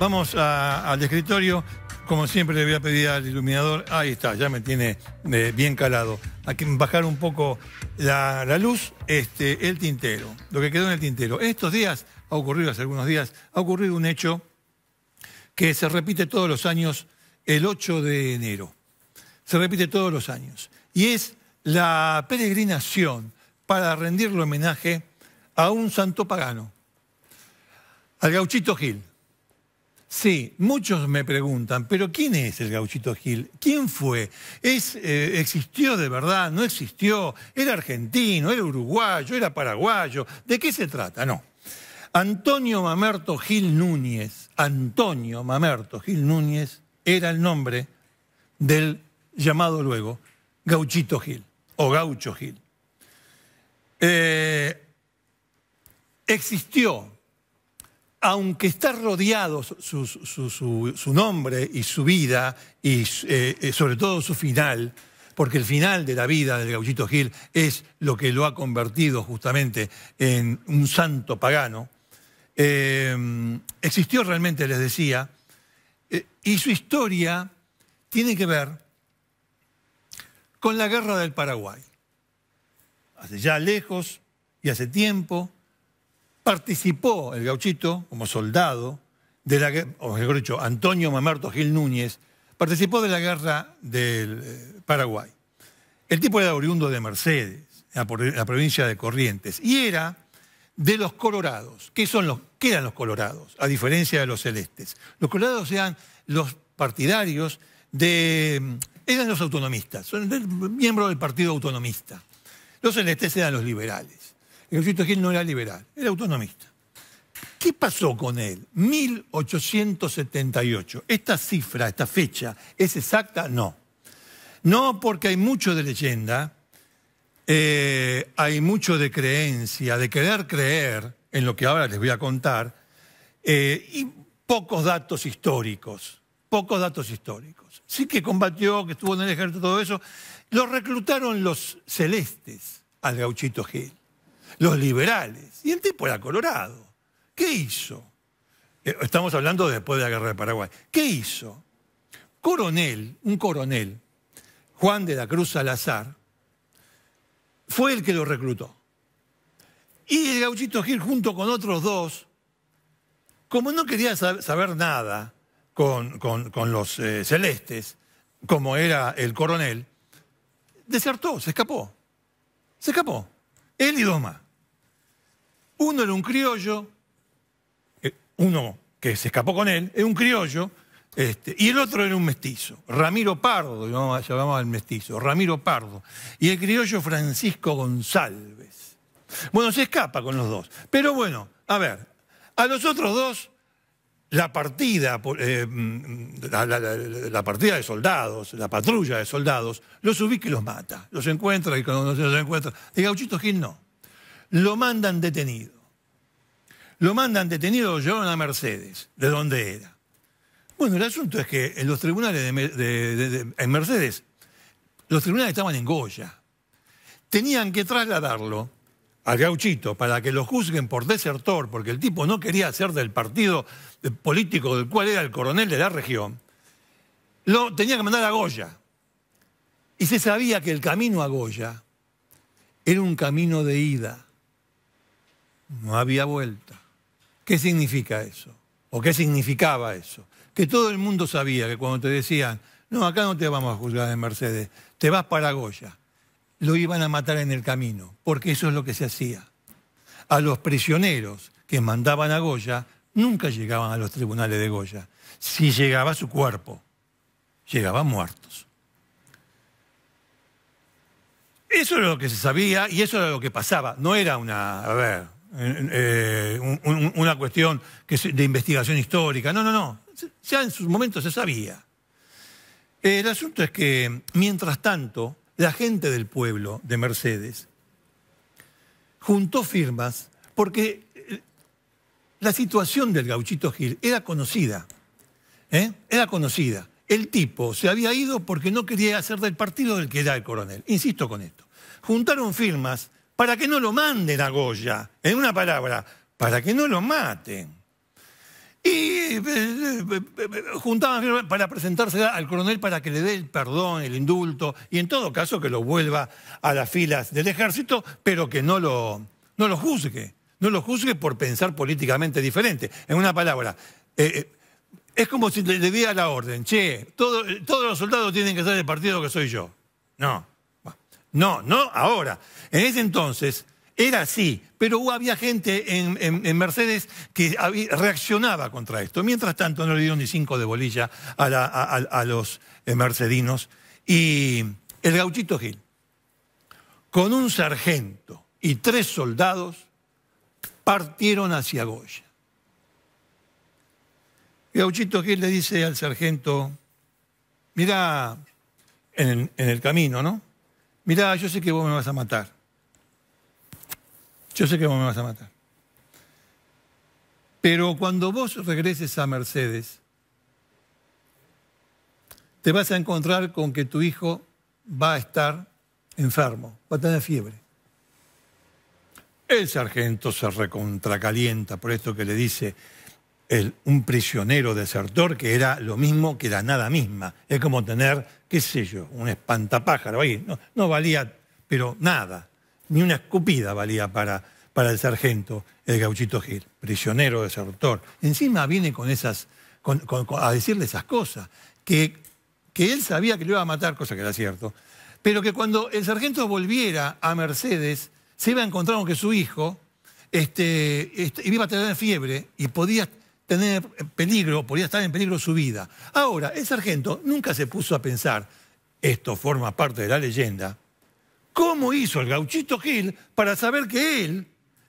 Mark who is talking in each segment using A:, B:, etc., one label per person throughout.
A: Vamos al escritorio. Como siempre le voy a pedir al iluminador, ahí está, ya me tiene eh, bien calado. Aquí bajar un poco la, luz, este, el tintero, lo que quedó en el tintero. Estos días, ha ocurrido hace algunos días, ha ocurrido un hecho que se repite todos los años, el 8 de enero. Se repite todos los años. Y es la peregrinación para rendirle homenaje a un santo pagano, al gauchito Gil. Sí, muchos me preguntan, pero ¿quién es el gauchito Gil? ¿Quién fue? Eh, ¿Existió de verdad? ¿No existió? ¿Era argentino? ¿Era uruguayo? ¿Era paraguayo? ¿De qué se trata? No. Antonio Mamerto Gil Núñez, Antonio Mamerto Gil Núñez era el nombre del llamado luego gauchito Gil o gaucho Gil. Eh, existió aunque está rodeado su, nombre y su vida, y eh, eh, sobre todo su final, porque el final de la vida del gauchito Gil es lo que lo ha convertido justamente en un santo pagano, eh, existió realmente, les decía, y su historia tiene que ver con la guerra del Paraguay. Hace ya lejos y hace tiempo, Participó el gauchito como soldado de la o mejor dicho, Antonio Mamerto Gil Núñez, participó de la guerra del eh, Paraguay. El tipo era oriundo de Mercedes, en la provincia de Corrientes, y era de los colorados. ¿Qué, son los, ¿Qué eran los colorados? A diferencia de los celestes. Los colorados eran los partidarios de... eran los autonomistas, son miembros del Partido Autonomista. Los celestes eran los liberales. Gauchito Gil no era liberal, era autonomista. ¿Qué pasó con él? 1878. ¿Esta cifra, esta fecha, es exacta? No. No porque hay mucho de leyenda, eh, hay mucho de creencia, de querer creer en lo que ahora les voy a contar, eh, y pocos datos históricos, pocos datos históricos. Sí que combatió, que estuvo en el ejército, todo eso. Lo reclutaron los celestes al gauchito Gil los liberales. Y el tipo era colorado. ¿Qué hizo? Eh, estamos hablando después de la guerra de Paraguay. ¿Qué hizo? Coronel, un coronel, Juan de la Cruz Salazar, fue el que lo reclutó. Y el gauchito Gil, junto con otros dos, como no quería saber nada con, los eh, celestes, como era el coronel, desertó, se escapó. Se escapó. Él y Doma. Uno era un criollo, eh, uno que se escapó con él, era un criollo, este, y el otro era un mestizo, Ramiro Pardo, llamamos al mestizo, Ramiro Pardo, y el criollo Francisco González. Bueno, se escapa con los dos. Pero bueno, a ver, a los otros dos la partida, eh, mm, mm, la, partida de soldados, la patrulla de soldados, los ubica y los mata. Los encuentra y cuando se los encuentra. De Gauchito Gil no. Lo mandan detenido. Lo mandan detenido, lo llevan a Mercedes, de donde era. Bueno, el asunto es que en los tribunales de, en Mercedes, los tribunales estaban en Goya. Tenían que trasladarlo a Gauchito para que lo juzguen por desertor, porque el tipo no quería ser del partido político del cual era el coronel de la región, lo tenía que mandar a Goya. Y se sabía que el camino a Goya era un camino de ida. No había vuelta. ¿Qué significa eso? ¿O qué significaba eso? Que todo el mundo sabía que cuando te decían, no, acá no te vamos a juzgar en Mercedes, te vas para Goya lo iban a matar en el camino, porque eso es lo que se hacía. A los prisioneros que mandaban a Goya nunca llegaban a los tribunales de Goya. Si llegaba su cuerpo, llegaban muertos. Eso era lo que se sabía y eso era lo que pasaba. No era una, a ver, eh, una cuestión de investigación histórica. No, no, no. Ya en sus momentos se sabía. El asunto es que, mientras tanto, la gente del pueblo de Mercedes, juntó firmas porque eh, la situación del gauchito Gil era conocida. ¿eh? Era conocida. El tipo se había ido porque no quería hacer del partido del que era el coronel. Insisto con esto. Juntaron firmas para que no lo manden a Goya, en una palabra, para que no lo maten. Y juntaban para presentarse al coronel para que le dé el perdón, el indulto, y en todo caso que lo vuelva a las filas del ejército, pero que no lo, no lo juzgue, no lo juzgue por pensar políticamente diferente. En una palabra, eh, eh, es como si le, debiera la orden, che, todos los soldados tienen que ser del partido que soy yo. No, no, no ahora. En ese entonces, era así, pero había gente en, Mercedes que reaccionaba contra esto. Mientras tanto, no le dieron ni cinco de bolilla a, los eh, mercedinos. Y el gauchito Gil, con un sargento y tres soldados, partieron hacia Goya. el Gauchito Gil le dice al sargento, mira, en, en el camino, ¿no? Mira, yo sé que vos me vas a matar yo sé que vos me vas a matar. Pero cuando vos regreses a Mercedes, te vas a encontrar con que tu hijo va a estar enfermo, va a tener fiebre. El sargento se recontracalienta por esto que le dice un prisionero desertor, que era lo mismo que la nada misma. Es como tener, qué sé yo, un espantapájaro ahí. no valía, pero nada ni una escupida valía para, el sargento, el gauchito Gil, prisionero desertor. Encima viene con esas, con, a decirle esas cosas, que, que él sabía que lo iba a matar, cosa que era cierto, pero que cuando el sargento volviera a Mercedes, se iba a encontrar con que su hijo este, este, iba a tener fiebre y podía tener peligro, podía estar en peligro su vida. Ahora, el sargento nunca se puso a pensar, esto forma parte de la leyenda, ¿Cómo hizo el gauchito Gil para saber que él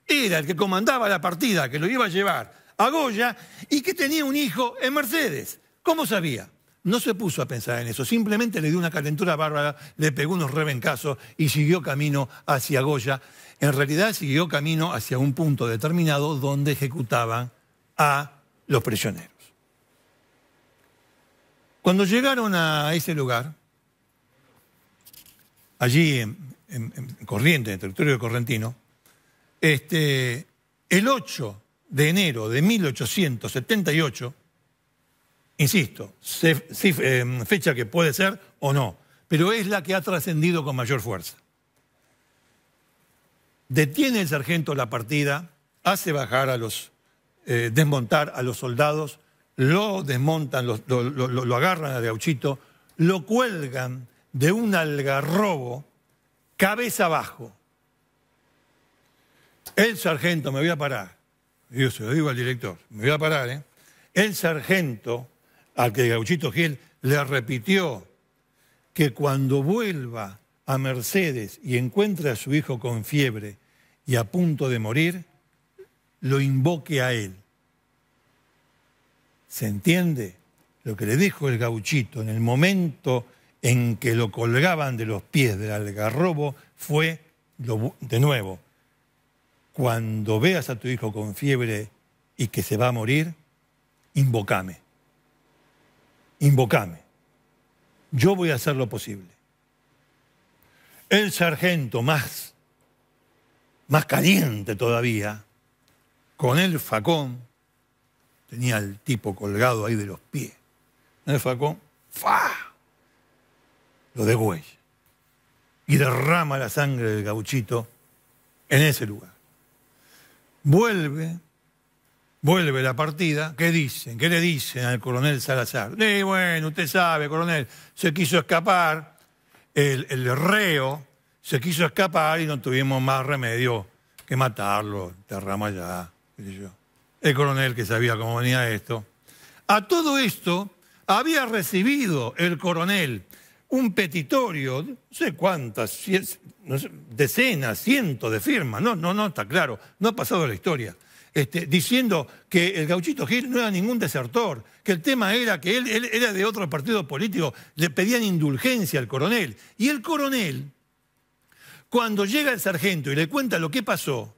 A: era el que comandaba la partida, que lo iba a llevar a Goya y que tenía un hijo en Mercedes? ¿Cómo sabía? No se puso a pensar en eso, simplemente le dio una calentura bárbara, le pegó unos rebencazos y siguió camino hacia Goya. En realidad siguió camino hacia un punto determinado donde ejecutaban a los prisioneros. Cuando llegaron a ese lugar, allí en, en el territorio de correntino, este, el 8 de enero de 1878, insisto, eh, fecha que puede ser o no, pero es la que ha trascendido con mayor fuerza. Detiene el sargento la partida, hace bajar a los, eh, desmontar a los soldados, lo desmontan, lo, agarran a Gauchito, lo cuelgan de un algarrobo cabeza abajo. El sargento, me voy a parar. Yo se lo digo al director, me voy a parar, ¿eh? El sargento, al que Gauchito Gil le repitió que cuando vuelva a Mercedes y encuentre a su hijo con fiebre y a punto de morir, lo invoque a él. ¿Se entiende lo que le dijo el gauchito en el momento en que lo colgaban de los pies del algarrobo fue, de nuevo, cuando veas a tu hijo con fiebre y que se va a morir, invocame, invocame. Yo voy a hacer lo posible. El sargento más, más caliente todavía, con el facón, tenía al tipo colgado ahí de los pies. El facón, ¡fa! lo degüella y derrama la sangre del gauchito en ese lugar. Vuelve, vuelve la partida, ¿qué dicen? ¿Qué le dicen al coronel Salazar? Sí, bueno, usted sabe, coronel, se quiso escapar, el, reo se quiso escapar y no tuvimos más remedio que matarlo, derrama ya, El coronel que sabía cómo venía esto. A todo esto había recibido el coronel un petitorio, no sé cuántas, decenas, cientos de firmas, no, no, no, está claro, no ha pasado la historia, este, diciendo que el gauchito Gil no era ningún desertor, que el tema era que él, él era de otro partido político, le pedían indulgencia al coronel. Y el coronel, cuando llega el sargento y le cuenta lo que pasó,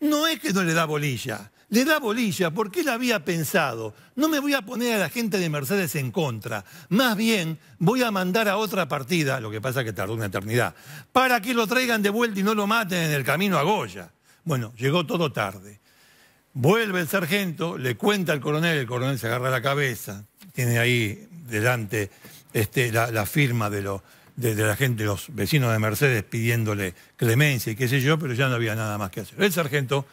A: no es que no le da bolilla, le da bolilla porque la había pensado, no me voy a poner a la gente de Mercedes en contra, más bien voy a mandar a otra partida, lo que pasa que tardó una eternidad, para que lo traigan de vuelta y no lo maten en el camino a Goya. Bueno, llegó todo tarde. Vuelve el sargento, le cuenta al coronel, el coronel se agarra la cabeza, tiene ahí delante este, la, firma de, lo, de, la gente, los vecinos de Mercedes pidiéndole clemencia y qué sé yo, pero ya no había nada más que hacer. El sargento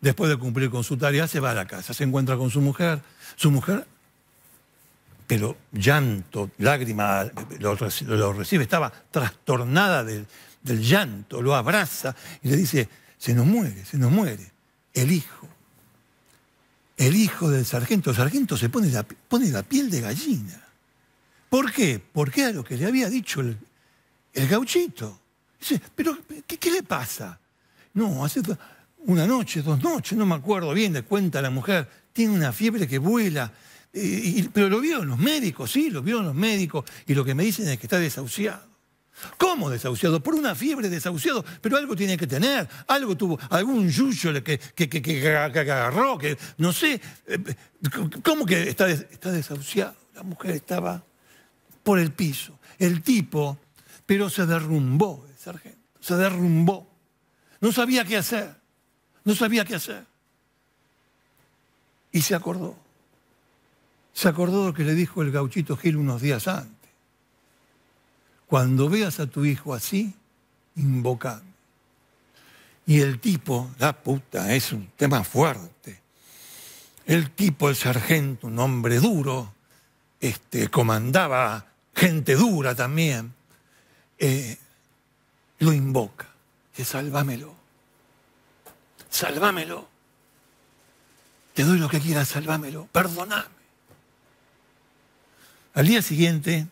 A: Después de cumplir con su tarea, se va a la casa, se encuentra con su mujer. Su mujer, pero llanto, lágrima, lo, recibe, estaba trastornada del, del llanto, lo abraza y le dice, se nos muere, se nos muere. El hijo, el hijo del sargento, el sargento se pone la, pone la piel de gallina. ¿Por qué? Porque era lo que le había dicho el, gauchito. Dice, pero ¿qué, ¿qué, le pasa? No, hace, una noche, dos noches, no me acuerdo bien, de cuenta la mujer, tiene una fiebre que vuela. Eh, pero lo vieron los médicos, sí, lo vieron los médicos, y lo que me dicen es que está desahuciado. ¿Cómo desahuciado? Por una fiebre desahuciado, pero algo tiene que tener, algo tuvo, algún yuyo que, que, agarró, que no sé, eh, ¿cómo que está, está desahuciado? La mujer estaba por el piso, el tipo, pero se derrumbó, el sargento, se derrumbó, no sabía qué hacer. No sabía qué hacer. Y se acordó. Se acordó de lo que le dijo el gauchito Gil unos días antes. Cuando veas a tu hijo así, invoca Y el tipo, la puta, es un tema fuerte. El tipo, el sargento, un hombre duro, este, comandaba gente dura también, eh, lo invoca, que sálvamelo salvámelo. Te doy lo que quieras, salvámelo, perdoname. Al día siguiente,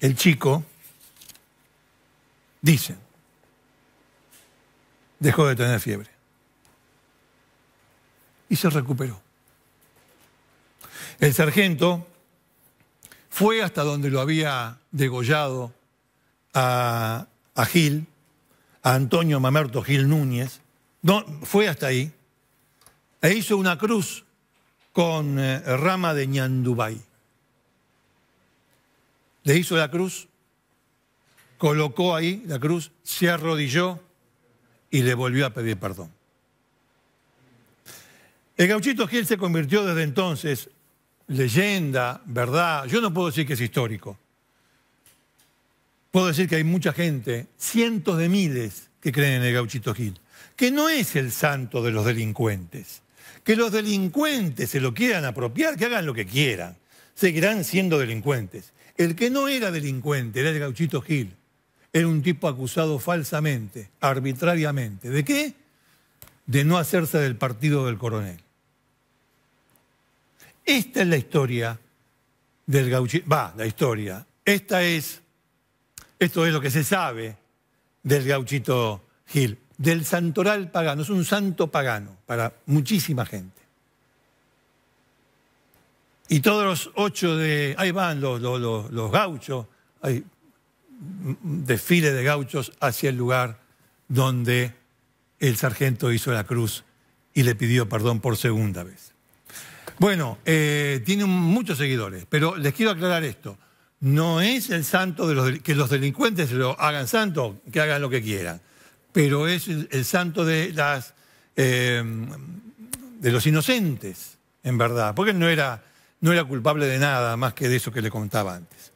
A: el chico dice, dejó de tener fiebre y se recuperó. El sargento fue hasta donde lo había degollado a Gil, a Antonio Mamerto Gil Núñez, fue hasta ahí e hizo una cruz con eh, rama de ñandubay. Le hizo la cruz, colocó ahí la cruz, se arrodilló y le volvió a pedir perdón. El gauchito Gil se convirtió desde entonces leyenda, verdad. Yo no puedo decir que es histórico. Puedo decir que hay mucha gente, cientos de miles, que creen en el gauchito Gil que no es el santo de los delincuentes. Que los delincuentes se lo quieran apropiar, que hagan lo que quieran. Seguirán siendo delincuentes. El que no era delincuente era el gauchito Gil. Era un tipo acusado falsamente, arbitrariamente. ¿De qué? De no hacerse del partido del coronel. Esta es la historia del gauchito. Va, la historia. Esta es, esto es lo que se sabe del gauchito Gil del santoral pagano, es un santo pagano para muchísima gente. Y todos los ocho de. Ahí van los, gauchos, hay desfile de gauchos hacia el lugar donde el sargento hizo la cruz y le pidió perdón por segunda vez. Bueno, eh, tiene muchos seguidores, pero les quiero aclarar esto. No es el santo de los, que los delincuentes lo hagan santo, que hagan lo que quieran pero es el santo em, de, los inocentes, en verdad, porque él no era culpable de nada más que de eso que le contaba antes.